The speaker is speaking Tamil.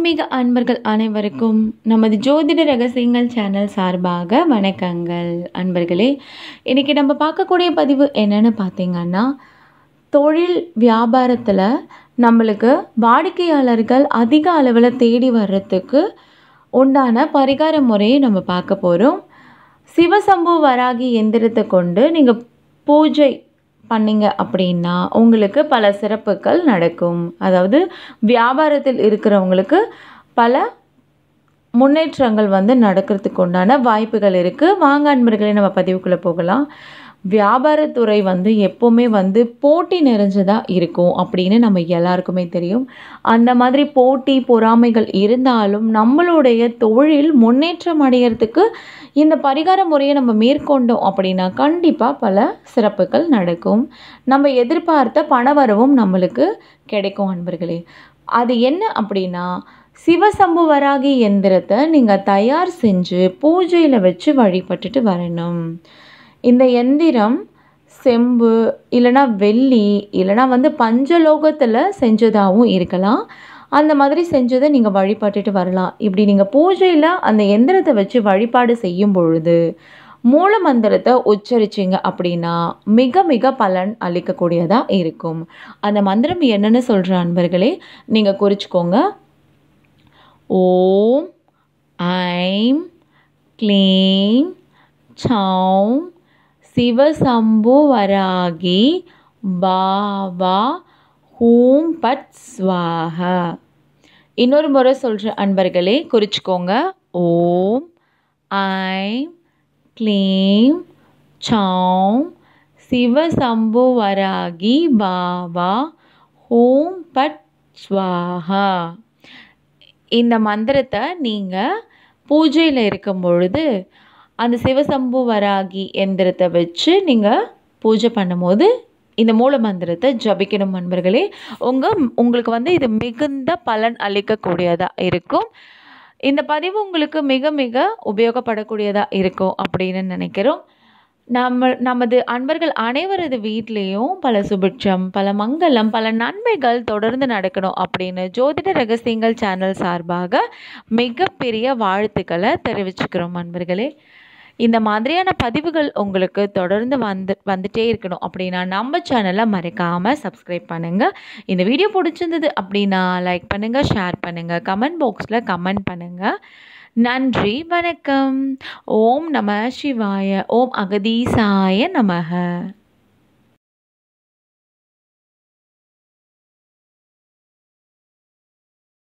ஆன்மீக அன்பர்கள் அனைவருக்கும் நமது ஜோதிட ரகசியங்கள் சேனல் சார்பாக வணக்கங்கள் அன்பர்களே இன்றைக்கி நம்ம பார்க்கக்கூடிய பதிவு என்னென்னு பார்த்தீங்கன்னா தொழில் வியாபாரத்தில் நம்மளுக்கு வாடிக்கையாளர்கள் அதிக அளவில் தேடி வர்றதுக்கு உண்டான பரிகார முறையை நம்ம பார்க்க போகிறோம் சிவசம்பு வராகி எந்திரத்தை கொண்டு நீங்கள் பூஜை பண்ணிங்க அப்படின்னா உங்களுக்கு பல சிறப்புகள் நடக்கும் அதாவது வியாபாரத்தில் இருக்கிறவங்களுக்கு பல முன்னேற்றங்கள் வந்து நடக்கிறதுக்கு உண்டான வாய்ப்புகள் இருக்குது வாங்க அன்பர்களே நம்ம பதிவுக்குள்ளே போகலாம் வியாபாரத்துறை வந்து எப்போவுமே வந்து போட்டி நிறைஞ்சதாக இருக்கும் அப்படின்னு நம்ம எல்லாருக்குமே தெரியும் அந்த மாதிரி போட்டி பொறாமைகள் இருந்தாலும் நம்மளுடைய தொழில் முன்னேற்றம் அடையிறதுக்கு இந்த பரிகார முறையை நம்ம மேற்கொண்டோம் அப்படின்னா கண்டிப்பாக பல சிறப்புகள் நடக்கும் நம்ம எதிர்பார்த்த பணவரவும் நம்மளுக்கு கிடைக்கும் அன்பர்களே அது என்ன அப்படின்னா சிவசம்புவராகி எந்திரத்தை நீங்கள் தயார் செஞ்சு பூஜையில் வச்சு வழிபட்டுட்டு வரணும் இந்த எந்திரம் செம்பு இல்லைனா வெள்ளி இல்லைனா வந்து பஞ்சலோகத்தில் செஞ்சதாகவும் இருக்கலாம் அந்த மாதிரி செஞ்சதை நீங்கள் வழிபட்டுட்டு வரலாம் இப்படி நீங்கள் பூஜையில் அந்த எந்திரத்தை வச்சு வழிபாடு செய்யும் பொழுது மூல மந்திரத்தை உச்சரிச்சிங்க அப்படின்னா மிக மிக பலன் அளிக்கக்கூடியதாக இருக்கும் அந்த மந்திரம் என்னென்னு சொல்கிற அன்பர்களே நீங்கள் குறிச்சிக்கோங்க ஓம் ஐம் க்ளீம் சாம் சிவசம்புவராகி பாவா ஹூம் பட் ஸ்வாஹா இன்னொரு முறை சொல்கிற அன்பர்களே குறிச்சிக்கோங்க ஓம் ஐம் க்ளீம் சாம் சிவசம்புவராகி பாவா ஹூம் பட் ஸ்வாஹா இந்த மந்திரத்தை நீங்கள் பூஜையில் இருக்கும் பொழுது அந்த சிவசம்பு வராகி எந்திரத்தை வச்சு நீங்கள் பூஜை பண்ணும்போது இந்த மூல மந்திரத்தை ஜபிக்கணும் நண்பர்களே உங்கள் உங்களுக்கு வந்து இது மிகுந்த பலன் அளிக்கக்கூடியதாக இருக்கும் இந்த பதிவு உங்களுக்கு மிக மிக உபயோகப்படக்கூடியதாக இருக்கும் அப்படின்னு நினைக்கிறோம் நம்ம நமது அன்பர்கள் அனைவரது வீட்லேயும் பல சுபிட்சம் பல மங்களம் பல நன்மைகள் தொடர்ந்து நடக்கணும் அப்படின்னு ஜோதிட ரகசியங்கள் சேனல் சார்பாக மிகப்பெரிய வாழ்த்துக்களை தெரிவிச்சுக்கிறோம் அன்பர்களே இந்த மாதிரியான பதிவுகள் உங்களுக்கு தொடர்ந்து வந்து வந்துட்டே இருக்கணும் அப்படின்னா நம்ம சேனலை மறைக்காமல் சப்ஸ்கிரைப் பண்ணுங்கள் இந்த வீடியோ பிடிச்சிருந்தது அப்படின்னா லைக் பண்ணுங்கள் ஷேர் பண்ணுங்கள் கமெண்ட் பாக்ஸில் கமெண்ட் பண்ணுங்கள் நன்றி வணக்கம் ஓம் நம சிவாய ஓம் அகதீசாய நமக